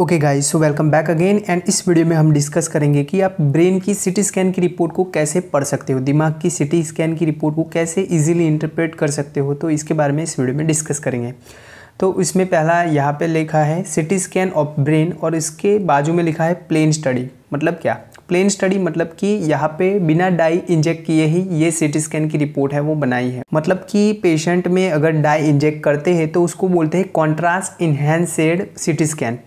Okay guys so welcome back again and इस video में हम डिस्कस करेंगे कि आप ब्रेन की सिटी स्कैन की रिपोर्ट को कैसे पढ़ सकते हो दिमाग की सिटी स्कैन की रिपोर्ट को कैसे इजीली इंटरप्रेट कर सकते हो तो इसके बारे में इस वीडियो में डिस्कस करेंगे तो इसमें पहला यहाँ पे लिखा है सिटी स्कैन ऑफ ब्रेन और इसके बाजू में लिखा है प्लेन स्टडी मतलब क्या प्लेन स्टडी मतलब कि यहाँ पे बिना डाई इंजेक्ट किए ही ये सिटी स्कैन की रिपोर्ट है वो बनाई है मतलब कि पेशेंट में अगर डाई इंजेक्ट करते हैं तो उसको बोलते हैं कॉन्ट्रास्ट इन्हेंसेड सिटी स्कैन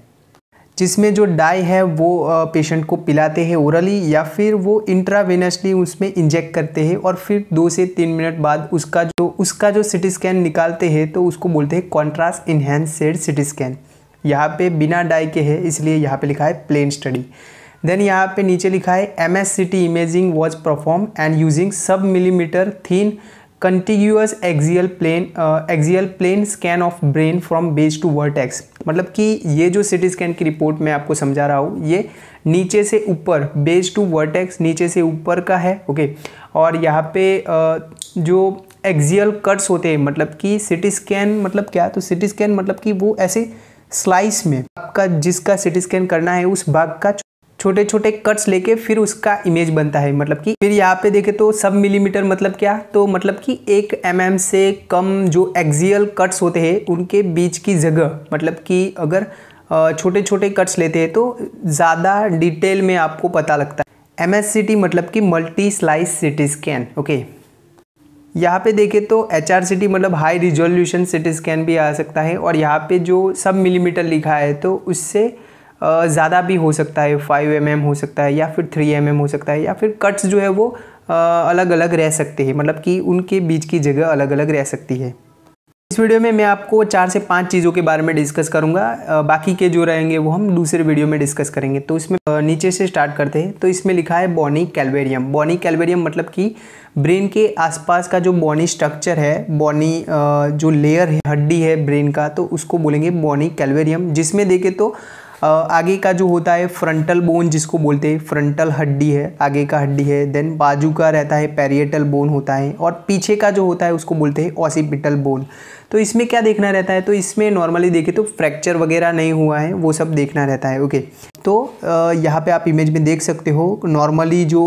जिसमें जो डाई है वो पेशेंट को पिलाते हैं ओरली या फिर वो इंट्रावेनसली उसमें इंजेक्ट करते हैं और फिर दो से तीन मिनट बाद उसका जो उसका जो सिटी स्कैन निकालते हैं तो उसको बोलते हैं कॉन्ट्रास्ट इन्हेंसेड सिटी स्कैन यहाँ पे बिना डाई के है इसलिए यहाँ पे लिखा है प्लेन स्टडी देन यहाँ पे नीचे लिखा है M S C T imaging was perform and using sub millimetre thin contiguous axial plane axial plane scan of brain from base to vertex मतलब कि ये जो सिटी स्कैन की रिपोर्ट मैं आपको समझा रहा हूँ ये नीचे से ऊपर बेस टू वर्टेक्स नीचे से ऊपर का है ओके okay? और यहाँ पे uh, जो एक्जियल कट्स होते हैं मतलब कि सिटी स्कैन मतलब क्या तो सिटी स्कैन मतलब कि वो ऐसे स्लाइस में आपका जिसका सिटी स्कैन करना है उस भाग का छोटे छोटे कट्स लेके फिर उसका इमेज बनता है मतलब कि फिर यहाँ पे देखे तो सब मिलीमीटर मतलब क्या तो मतलब कि एक एम mm से कम जो एक्जियल कट्स होते हैं उनके बीच की जगह मतलब कि अगर छोटे छोटे कट्स लेते हैं तो ज़्यादा डिटेल में आपको पता लगता है एम एस मतलब कि multi slice CT scan okay यहाँ पे देखें तो एच आर सी टी मतलब हाई रिजोल्यूशन सिटी स्कैन भी आ सकता है और यहाँ पे जो सब मिलीमीटर लिखा है तो उससे ज़्यादा भी हो सकता है फाइव एम mm हो सकता है या फिर थ्री एम mm हो सकता है या फिर कट्स जो है वो अलग अलग रह सकते हैं मतलब कि उनके बीच की जगह अलग अलग रह सकती है इस वीडियो में मैं आपको चार से पांच चीज़ों के बारे में डिस्कस करूंगा बाकी के जो रहेंगे वो हम दूसरे वीडियो में डिस्कस करेंगे तो इसमें नीचे से स्टार्ट करते हैं तो इसमें लिखा है बॉनी कैलवेरियम बॉनी कैलवेरियम मतलब कि ब्रेन के आसपास का जो बॉनी स्ट्रक्चर है बॉनी जो लेयर है हड्डी है ब्रेन का तो उसको बोलेंगे बॉनी कैलवेरियम जिसमें देखें तो आगे का जो होता है फ्रंटल बोन जिसको बोलते हैं फ्रंटल हड्डी है आगे का हड्डी है देन बाजू का रहता है पेरिएटल बोन होता है और पीछे का जो होता है उसको बोलते हैं ऑसिपिटल बोन तो इसमें क्या देखना रहता है तो इसमें नॉर्मली देखें तो फ्रैक्चर वगैरह नहीं हुआ है वो सब देखना रहता है ओके तो यहाँ पे आप इमेज में देख सकते हो नॉर्मली जो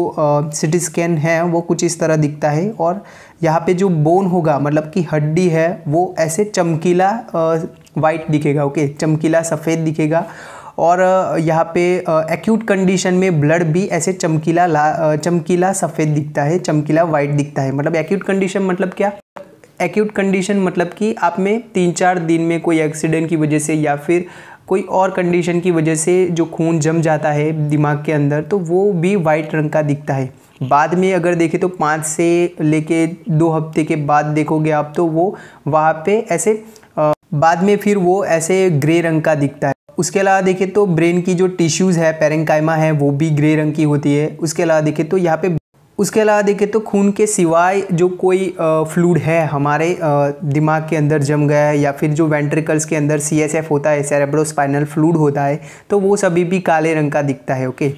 सिटी स्कैन है वो कुछ इस तरह दिखता है और यहाँ पे जो बोन होगा मतलब कि हड्डी है वो ऐसे चमकीला वाइट दिखेगा ओके चमकीला सफ़ेद दिखेगा और यहाँ पे एक्यूट कंडीशन में ब्लड भी ऐसे चमकीला ला चमकीला सफ़ेद दिखता है चमकीला वाइट दिखता है मतलब एक्यूट कंडीशन मतलब क्या एक्यूट कंडीशन मतलब कि आप में तीन चार दिन में कोई एक्सीडेंट की वजह से या फिर कोई और कंडीशन की वजह से जो खून जम जाता है दिमाग के अंदर तो वो भी वाइट रंग का दिखता है बाद में अगर देखें तो पाँच से लेके दो हफ्ते के बाद देखोगे आप तो वो वहाँ पे ऐसे बाद में फिर वो ऐसे ग्रे रंग का दिखता है उसके अलावा देखें तो ब्रेन की जो टिश्यूज़ है पेरेंकाइमा है वो भी ग्रे रंग की होती है उसके अलावा देखें तो यहाँ पे उसके अलावा देखें तो खून के सिवाय जो कोई फ्लूड है हमारे दिमाग के अंदर जम गया है या फिर जो वेंट्रिकल्स के अंदर सी होता है सेरेब्रोस्पाइनल फ्लूड होता है तो वो सभी भी काले रंग का दिखता है ओके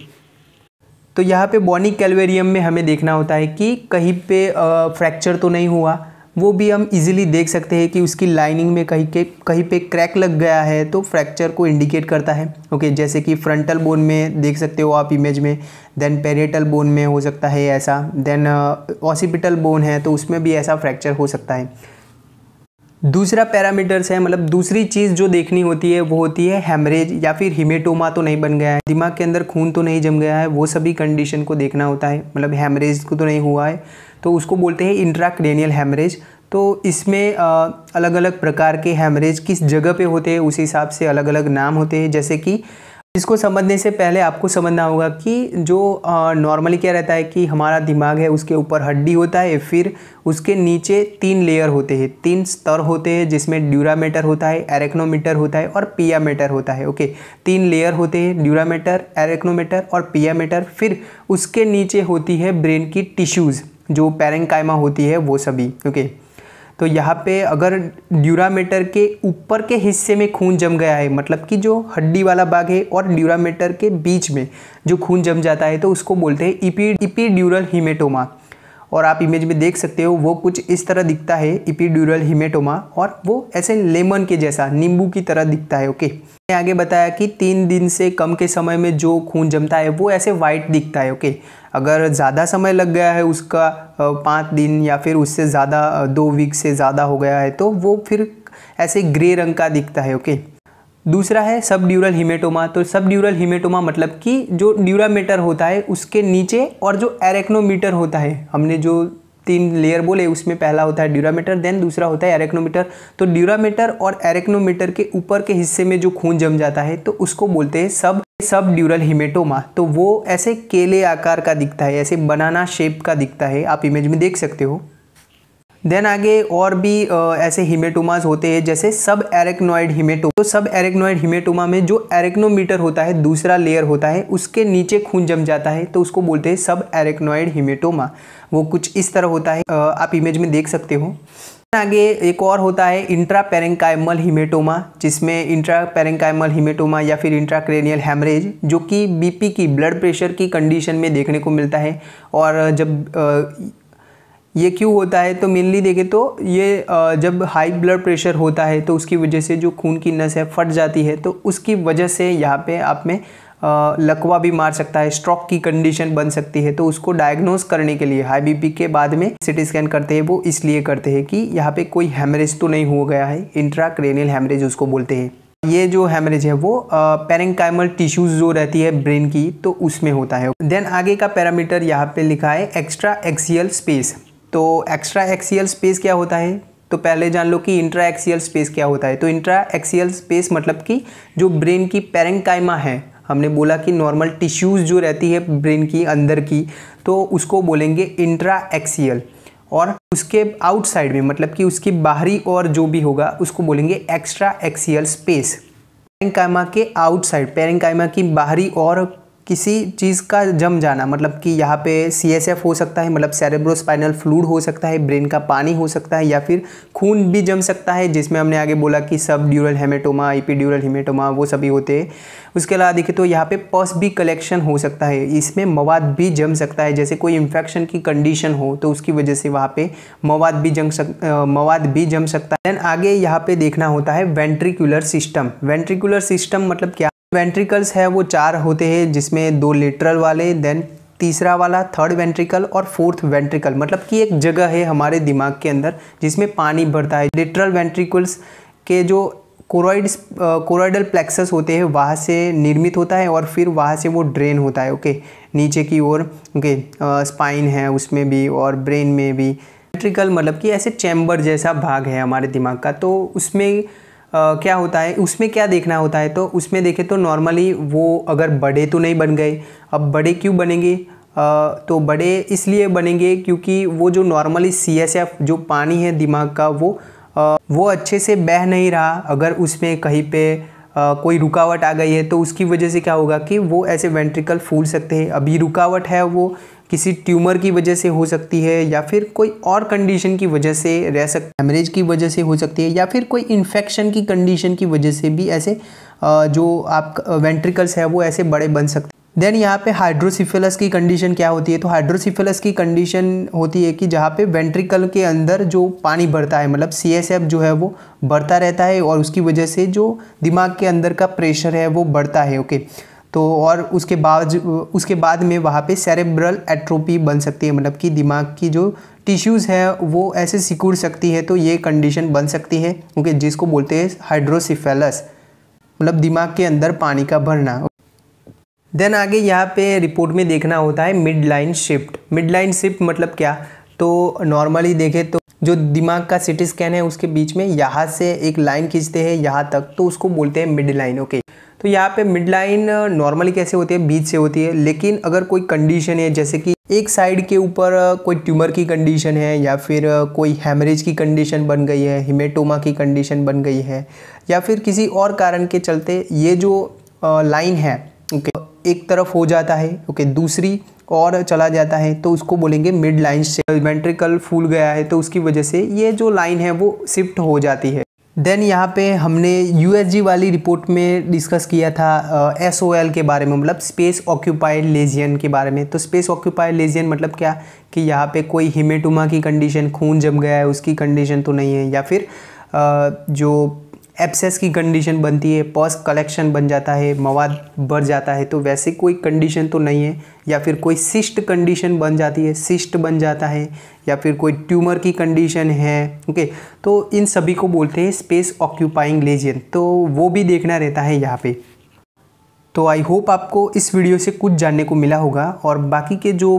तो यहाँ पे बॉनिक कैलवेरियम में हमें देखना होता है कि कहीं पे फ्रैक्चर तो नहीं हुआ वो भी हम इजीली देख सकते हैं कि उसकी लाइनिंग में कहीं के कहीं पे क्रैक लग गया है तो फ्रैक्चर को इंडिकेट करता है ओके okay, जैसे कि फ्रंटल बोन में देख सकते हो आप इमेज में देन पेरेटल बोन में हो सकता है ऐसा देन ऑसिपिटल बोन है तो उसमें भी ऐसा फ्रैक्चर हो सकता है दूसरा पैरामीटर्स है मतलब दूसरी चीज़ जो देखनी होती है वो होती है हेमरेज या फिर हिमेटोमा तो नहीं बन गया है दिमाग के अंदर खून तो नहीं जम गया है वो सभी कंडीशन को देखना होता है मतलब हेमरेज को तो नहीं हुआ है तो उसको बोलते हैं इंट्राक्रेनियल हेमरेज तो इसमें अलग अलग प्रकार के हेमरेज किस जगह पे होते हैं उस हिसाब से अलग अलग नाम होते हैं जैसे कि इसको समझने से पहले आपको समझना होगा कि जो नॉर्मली क्या रहता है कि हमारा दिमाग है उसके ऊपर हड्डी होता है फिर उसके नीचे तीन लेयर होते हैं तीन स्तर होते हैं जिसमें ड्यूरामेटर होता है एरेक्नोमीटर होता है और पियामेटर होता है ओके तीन लेयर होते हैं ड्यूरामेटर एरेक्नोमीटर और पियामीटर फिर उसके नीचे होती है ब्रेन की टिश्यूज़ जो पैरेंकाइमा होती है वो सभी ओके तो यहाँ पे अगर ड्यूरामेटर के ऊपर के हिस्से में खून जम गया है मतलब कि जो हड्डी वाला भाग है और ड्यूरामेटर के बीच में जो खून जम जाता है तो उसको बोलते हैं इपी इपीड्यूरल हीमेटोमा और आप इमेज में देख सकते हो वो कुछ इस तरह दिखता है इपीड्यूरल हिमेटोमा और वो ऐसे लेमन के जैसा नींबू की तरह दिखता है ओके मैंने आगे बताया कि तीन दिन से कम के समय में जो खून जमता है वो ऐसे वाइट दिखता है ओके अगर ज़्यादा समय लग गया है उसका पाँच दिन या फिर उससे ज़्यादा दो वीक से ज़्यादा हो गया है तो वो फिर ऐसे ग्रे रंग का दिखता है ओके दूसरा है सब ड्यूरल हिमेटोमा तो सब ड्यूरल हिमेटोमा मतलब कि जो ड्यूरामीटर होता है उसके नीचे और जो एरेक्नोमीटर होता है हमने जो तीन लेयर बोले उसमें पहला होता है ड्यूरामीटर देन दूसरा होता है एरेक्नोमीटर तो ड्यूरामीटर और एरेक्नोमीटर के ऊपर के हिस्से में जो खून जम जाता है तो उसको बोलते हैं सब सब ड्यूरल हिमेटोमा तो वो ऐसे केले आकार का दिखता है ऐसे बनाना शेप का दिखता है आप इमेज में देख सकते हो देन आगे और भी आ, ऐसे हिमेटोमास होते हैं जैसे सब एरेक्नोइड हिमेटो तो सब एरेक्नोइड हिमेटोमा में जो एरेक्नोमीटर होता है दूसरा लेयर होता है उसके नीचे खून जम जाता है तो उसको बोलते हैं सब एरेक्नोइड हिमेटोमा वो कुछ इस तरह होता है आ, आप इमेज में देख सकते हो आगे एक और होता है इंट्रा पेरेंकाइमल हिमेटोमा जिसमें इंट्रा पेरेंकाइमल हिमेटोमा या फिर इंट्राक्रेनियल हेमरेज जो कि बीपी की ब्लड प्रेशर की कंडीशन में देखने को मिलता है और जब आ, ये क्यों होता है तो मेनली देखें तो ये जब हाई ब्लड प्रेशर होता है तो उसकी वजह से जो खून की नस है फट जाती है तो उसकी वजह से यहाँ पे आप में लकवा भी मार सकता है स्ट्रोक की कंडीशन बन सकती है तो उसको डायग्नोस करने के लिए हाई बीपी के बाद में सिटी स्कैन करते हैं वो इसलिए करते हैं कि यहाँ पे कोई हेमरेज तो नहीं हो गया है इंट्राक्रेनियल हेमरेज उसको बोलते हैं ये जो हेमरेज है वो पेरेंकाइमल टिश्यूज जो रहती है ब्रेन की तो उसमें होता है देन आगे का पैरामीटर यहाँ पे लिखा है एक्स्ट्रा एक्सियल स्पेस तो एक्स्ट्रा एक्सियल स्पेस क्या होता है तो पहले जान लो कि इंट्रा एक्सियल स्पेस क्या होता है तो इंट्रा एक्सियल स्पेस मतलब कि जो ब्रेन की पेरेंकाइमा है हमने बोला कि नॉर्मल टिश्यूज़ जो रहती है ब्रेन की अंदर की तो उसको बोलेंगे इंट्रा एक्सियल और उसके आउटसाइड में मतलब कि उसकी बाहरी और जो भी होगा उसको बोलेंगे एक्स्ट्रा एक्सियल स्पेस पेरेंकाइमा के आउटसाइड पेरेंकाइमा की बाहरी और किसी चीज़ का जम जाना मतलब कि यहाँ पे सी एस एफ हो सकता है मतलब सेरेब्रोस्पाइनल फ्लूड हो सकता है ब्रेन का पानी हो सकता है या फिर खून भी जम सकता है जिसमें हमने आगे बोला कि सब ड्यूरल हेमेटोमा एपीड्यूरल हेमेटोमा वो सभी होते हैं उसके अलावा देखिए तो यहाँ पे पस भी कलेक्शन हो सकता है इसमें मवाद भी जम सकता है जैसे कोई इन्फेक्शन की कंडीशन हो तो उसकी वजह से वहाँ पर मवाद भी जम सक मवाद भी जम सकता है देन आगे यहाँ पर देखना होता है वेंट्रिकुलर सिस्टम वेंट्रिकुलर सिस्टम मतलब क्या वेंट्रिकल्स है वो चार होते हैं जिसमें दो लेटरल वाले देन तीसरा वाला थर्ड वेंट्रिकल और फोर्थ वेंट्रिकल मतलब कि एक जगह है हमारे दिमाग के अंदर जिसमें पानी भरता है लेटरल वेंट्रिकल्स के जो कोरोइड्स कोरोइडल प्लेक्सस होते हैं वहाँ से निर्मित होता है और फिर वहाँ से वो ड्रेन होता है ओके नीचे की ओर ओके स्पाइन है उसमें भी और ब्रेन में भी वेंट्रिकल मतलब कि ऐसे चैम्बर जैसा भाग है हमारे दिमाग का तो उसमें Uh, क्या होता है उसमें क्या देखना होता है तो उसमें देखें तो नॉर्मली वो अगर बड़े तो नहीं बन गए अब बड़े क्यों बनेंगे uh, तो बड़े इसलिए बनेंगे क्योंकि वो जो नॉर्मली सी एस एफ जो पानी है दिमाग का वो uh, वो अच्छे से बह नहीं रहा अगर उसमें कहीं पे कोई रुकावट आ गई है तो उसकी वजह से क्या होगा कि वो ऐसे वेंट्रिकल फूल सकते हैं अभी रुकावट है वो किसी ट्यूमर की वजह से हो सकती है या फिर कोई और कंडीशन की वजह से रह सक हेमरेज की वजह से हो सकती है या फिर कोई इन्फेक्शन की कंडीशन की वजह से भी ऐसे जो आप वेंट्रिकल्स है वो ऐसे बड़े बन सकते देन यहाँ पे हाइड्रोसिफिलस की कंडीशन क्या होती है तो हाइड्रोसिफिलस की कंडीशन होती है कि जहाँ पे वेंट्रिकल के अंदर जो पानी बढ़ता है मतलब सी जो है वो बढ़ता रहता है और उसकी वजह से जो दिमाग के अंदर का प्रेशर है वो बढ़ता है ओके okay? तो और उसके बाद उसके बाद में वहाँ पे सेरेब्रल एट्रोपी बन सकती है मतलब कि दिमाग की जो टिश्यूज़ है वो ऐसे सिकुड़ सकती है तो ये कंडीशन बन सकती है क्योंकि जिसको बोलते हैं हाइड्रोसिफेलस मतलब दिमाग के अंदर पानी का भरना देन आगे यहाँ पे रिपोर्ट में देखना होता है midline shift midline shift मतलब क्या तो नॉर्मली देखें तो जो दिमाग का सिटी स्कैन है उसके बीच में यहाँ से एक लाइन खींचते हैं यहाँ तक तो उसको बोलते हैं मिड लाइन ओके okay. तो यहाँ पे मिड लाइन नॉर्मली कैसे होती है बीच से होती है लेकिन अगर कोई कंडीशन है जैसे कि एक साइड के ऊपर uh, कोई ट्यूमर की कंडीशन है या फिर uh, कोई हैमरेज की कंडीशन बन गई है हिमेटोमा की कंडीशन बन गई है या फिर किसी और कारण के चलते ये जो लाइन uh, है ओके एक तरफ हो जाता है ओके दूसरी और चला जाता है तो उसको बोलेंगे मिड लाइन से वेंट्रिकल फूल गया है तो उसकी वजह से ये जो लाइन है वो शिफ्ट हो जाती है देन यहाँ पे हमने यू वाली रिपोर्ट में डिस्कस किया था एस ओ एल के बारे में मतलब स्पेस ऑक्यूपाइड लेजियन के बारे में तो स्पेस ऑक्यूपाइड लेजियन मतलब क्या कि यहाँ पे कोई हिमेटुमा की कंडीशन खून जम गया है उसकी कंडीशन तो नहीं है या फिर uh, जो एब्सेस की कंडीशन बनती है पर्स कलेक्शन बन जाता है मवाद बढ़ जाता है तो वैसे कोई कंडीशन तो नहीं है या फिर कोई सिस्ट कंडीशन बन जाती है सिस्ट बन जाता है या फिर कोई ट्यूमर की कंडीशन है ओके तो इन सभी को बोलते हैं स्पेस ऑक्यूपाइंग लेजन तो वो भी देखना रहता है यहाँ पे तो आई होप आपको इस वीडियो से कुछ जानने को मिला होगा और बाकी के जो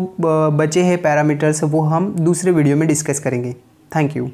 बचे हैं पैरामीटर्स वो हम दूसरे वीडियो में डिस्कस करेंगे थैंक यू